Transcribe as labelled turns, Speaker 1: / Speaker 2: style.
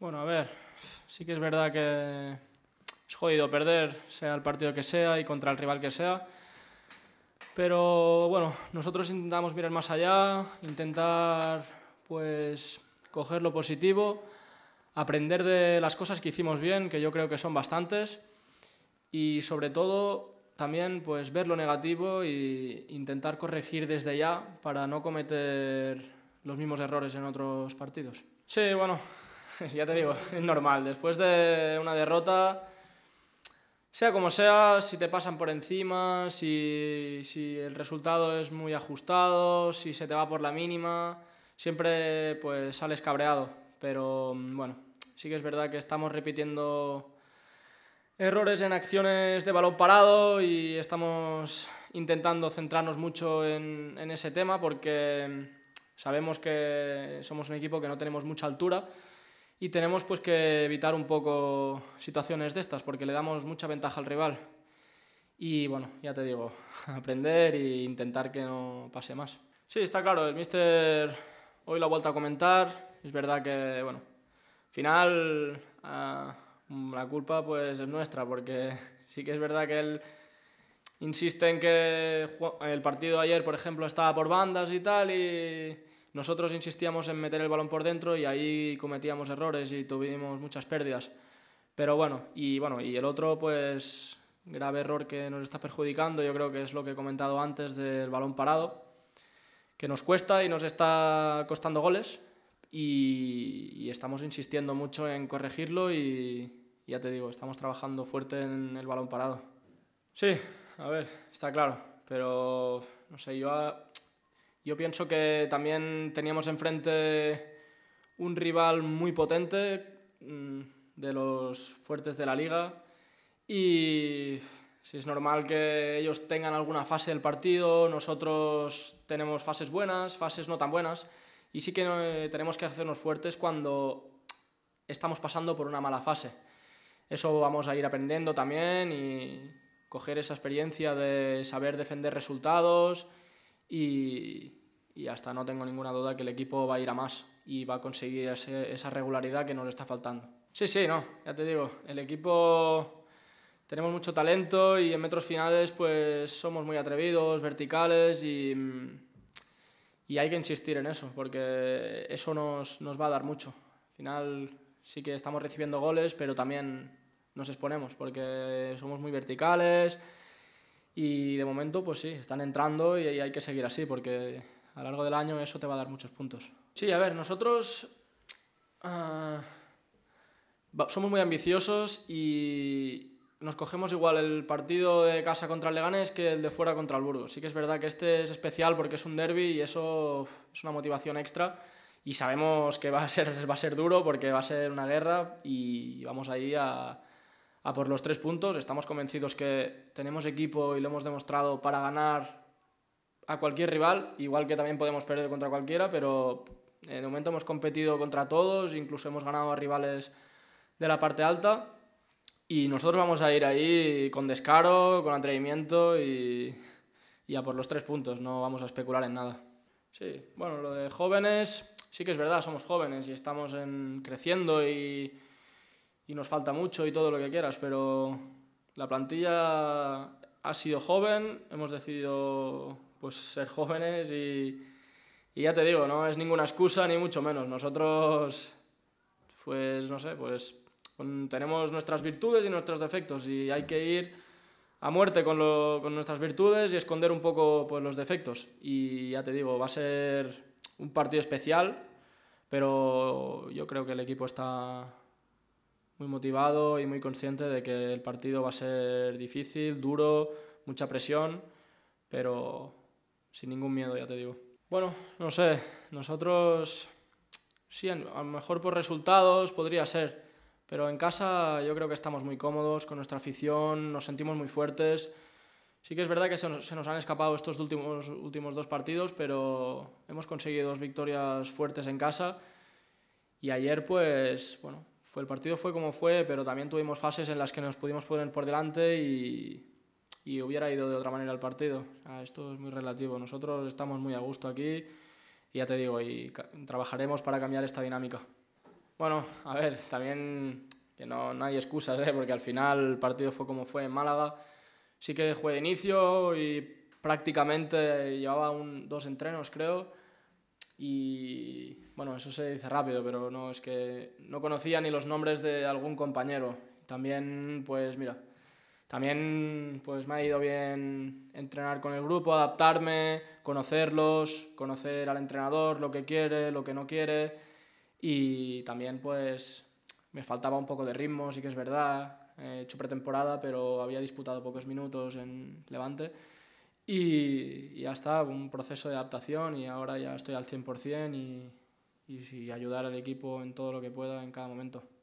Speaker 1: Bueno, a ver, sí que es verdad que es jodido perder, sea el partido que sea y contra el rival que sea. Pero bueno, nosotros intentamos mirar más allá, intentar pues coger lo positivo, aprender de las cosas que hicimos bien, que yo creo que son bastantes, y sobre todo también pues ver lo negativo e intentar corregir desde ya para no cometer los mismos errores en otros partidos. Sí, bueno, ya te digo, es normal. Después de una derrota, sea como sea, si te pasan por encima, si, si el resultado es muy ajustado, si se te va por la mínima, siempre pues sales cabreado. Pero bueno, sí que es verdad que estamos repitiendo errores en acciones de balón parado y estamos intentando centrarnos mucho en, en, ese tema porque sabemos que somos un equipo que no tenemos mucha altura y tenemos pues que evitar un poco situaciones de estas porque le damos mucha ventaja al rival. Y bueno, ya te digo, aprender e intentar que no pase más. Sí, está claro, el mister hoy lo ha vuelto a comentar, es verdad que bueno, al final ah, la culpa pues es nuestra porque sí que es verdad que él insiste en que el partido ayer, por ejemplo, estaba por bandas y tal y nosotros insistíamos en meter el balón por dentro y ahí cometíamos errores y tuvimos muchas pérdidas. Pero bueno, y bueno, y el otro pues grave error que nos está perjudicando, yo creo que es lo que he comentado antes del balón parado, que nos cuesta y nos está costando goles y, estamos insistiendo mucho en corregirlo y ya te digo, estamos trabajando fuerte en el balón parado. Sí, a ver, está claro, pero no sé, yo yo pienso que también teníamos enfrente un rival muy potente, mm, de los fuertes de la liga, y si es normal que ellos tengan alguna fase del partido, nosotros tenemos fases buenas, fases no tan buenas, y sí que eh, tenemos que hacernos fuertes cuando estamos pasando por una mala fase. Eso vamos a ir aprendiendo también y coger esa experiencia de saber defender resultados y, y hasta no tengo ninguna duda que el equipo va a ir a más y va a conseguir esa regularidad que nos está faltando. Sí, sí, no, ya te digo, el equipo tenemos mucho talento y en metros finales pues somos muy atrevidos, verticales y, y hay que insistir en eso porque eso nos, nos va a dar mucho. Al final sí que estamos recibiendo goles, pero también nos exponemos porque somos muy verticales y de momento pues sí, están entrando y hay que seguir así porque a lo largo del año eso te va a dar muchos puntos. Sí, a ver, nosotros ah, somos muy ambiciosos y nos cogemos igual el partido de casa contra el Leganés que el de fuera contra el Burgos. Sí que es verdad que este es especial porque es un derby y eso es una motivación extra y sabemos que va a ser, va a ser duro porque va a ser una guerra y vamos ahí a, a por los tres puntos. Estamos convencidos que tenemos equipo y lo hemos demostrado para ganar a cualquier rival, igual que también podemos perder contra cualquiera, pero el momento hemos competido contra todos, incluso hemos ganado a rivales de la parte alta y nosotros vamos a ir ahí con descaro, con atrevimiento y, ya a por los tres puntos, no vamos a especular en nada. Sí, bueno, lo de jóvenes, sí que es verdad, somos jóvenes y estamos creciendo y nos falta mucho y todo lo que quieras, pero la plantilla ha sido joven, hemos decidido pues ser jóvenes y, ya te digo, no es ninguna excusa ni mucho menos. Nosotros, pues no sé, pues tenemos nuestras virtudes y nuestros defectos y hay que ir a muerte con, nuestras virtudes y esconder un poco pues, los defectos. Y ya te digo, va a ser un partido especial, pero yo creo que el equipo está muy motivado y muy consciente de que el partido va a ser difícil, duro, mucha presión, pero sin ningún miedo, ya te digo. Bueno, no sé, nosotros sí, a lo mejor por resultados podría ser, pero en casa yo creo que estamos muy cómodos con nuestra afición, nos sentimos muy fuertes. Sí que es verdad que se nos, han escapado estos últimos, últimos dos partidos, pero hemos conseguido dos victorias fuertes en casa y ayer pues, bueno, el partido fue como fue, pero también tuvimos fases en las que nos pudimos poner por delante y y hubiera ido de otra manera al partido. esto es muy relativo. Nosotros estamos muy a gusto aquí y ya te digo, y trabajaremos para cambiar esta dinámica. Bueno, a ver, también que no, hay excusas, ¿eh? porque al final el partido fue como fue en Málaga. Sí que jugué de inicio y prácticamente llevaba un, dos entrenos, creo. Y bueno, eso se dice rápido, pero no es que no conocía ni los nombres de algún compañero. También, pues mira, también pues me ha ido bien entrenar con el grupo, adaptarme, conocerlos, conocer al entrenador, lo que quiere, lo que no quiere y también pues me faltaba un poco de ritmo, sí que es verdad, he hecho pretemporada pero había disputado pocos minutos en Levante y, ya está, un proceso de adaptación y ahora ya estoy al 100% y, y ayudar al equipo en todo lo que pueda en cada momento.